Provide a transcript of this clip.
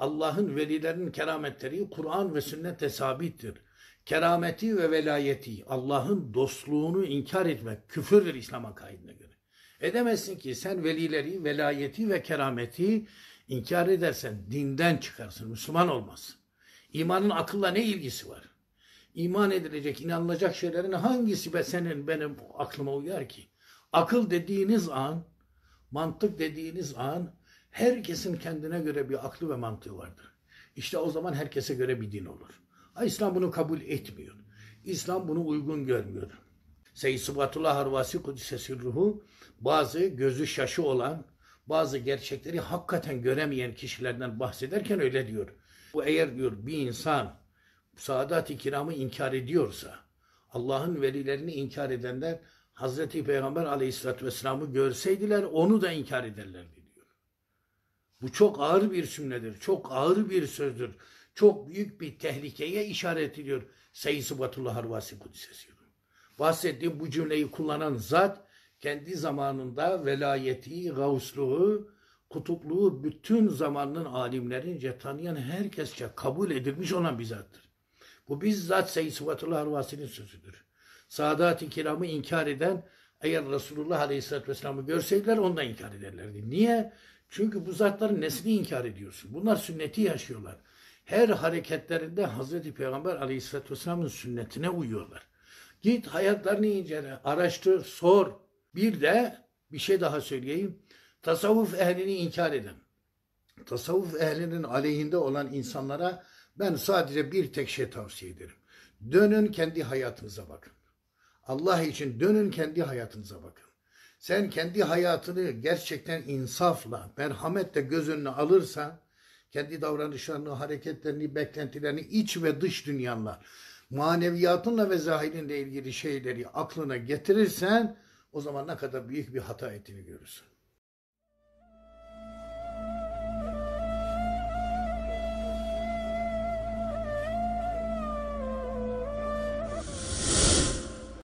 Allah'ın velilerin kerametleri Kur'an ve sünnete sabittir. Kerameti ve velayeti, Allah'ın dostluğunu inkar etmek küfürdür İslam'a kaydına göre. Edemezsin ki sen velileri, velayeti ve kerameti inkar edersen dinden çıkarsın, Müslüman olmazsın. İmanın akılla ne ilgisi var? İman edilecek, inanılacak şeylerin hangisi be senin benim aklıma uyar ki? Akıl dediğiniz an, mantık dediğiniz an Herkesin kendine göre bir aklı ve mantığı vardır. İşte o zaman herkese göre bir din olur. Ha, İslam bunu kabul etmiyor. İslam bunu uygun görmüyor. Seyyid Sıbatullah Harvasi Kudüs'e ruhu bazı gözü şaşı olan, bazı gerçekleri hakikaten göremeyen kişilerden bahsederken öyle diyor. Bu eğer diyor bir insan saadat-i kiramı inkar ediyorsa, Allah'ın velilerini inkar edenler Hazreti Peygamber aleyhissalatü vesselam'ı görseydiler onu da inkar ederler diyor. Bu çok ağır bir cümledir. Çok ağır bir sözdür. Çok büyük bir tehlikeye işaret ediyor Sayın Sıbatullah Harvasi Kudüs'e Bahsettiğim bu cümleyi kullanan zat kendi zamanında velayeti, gavusluğu, kutupluğu bütün zamanın alimlerince tanıyan herkesçe kabul edilmiş olan bir zattır. Bu bizzat Seyyid Sıfatullah Harvasi'nin sözüdür. Sadat-i kiramı inkar eden eğer Resulullah Aleyhisselatü Vesselam'ı görseydiler ondan inkar ederlerdi. Niye? Çünkü bu zatların nesini inkar ediyorsun? Bunlar sünneti yaşıyorlar. Her hareketlerinde Hazreti Peygamber Aleyhisselatü Vesselam'ın sünnetine uyuyorlar. Git hayatlarını incele, araştır, sor. Bir de bir şey daha söyleyeyim. Tasavvuf ehlini inkar edin. Tasavvuf ehlinin aleyhinde olan insanlara ben sadece bir tek şey tavsiye ederim. Dönün kendi hayatınıza bakın. Allah için dönün kendi hayatınıza bakın. Sen kendi hayatını gerçekten insafla, merhametle göz önüne alırsan, kendi davranışlarını, hareketlerini, beklentilerini iç ve dış dünyanla, maneviyatınla ve zahirinle ilgili şeyleri aklına getirirsen, o zaman ne kadar büyük bir hata ettiğini görürsün.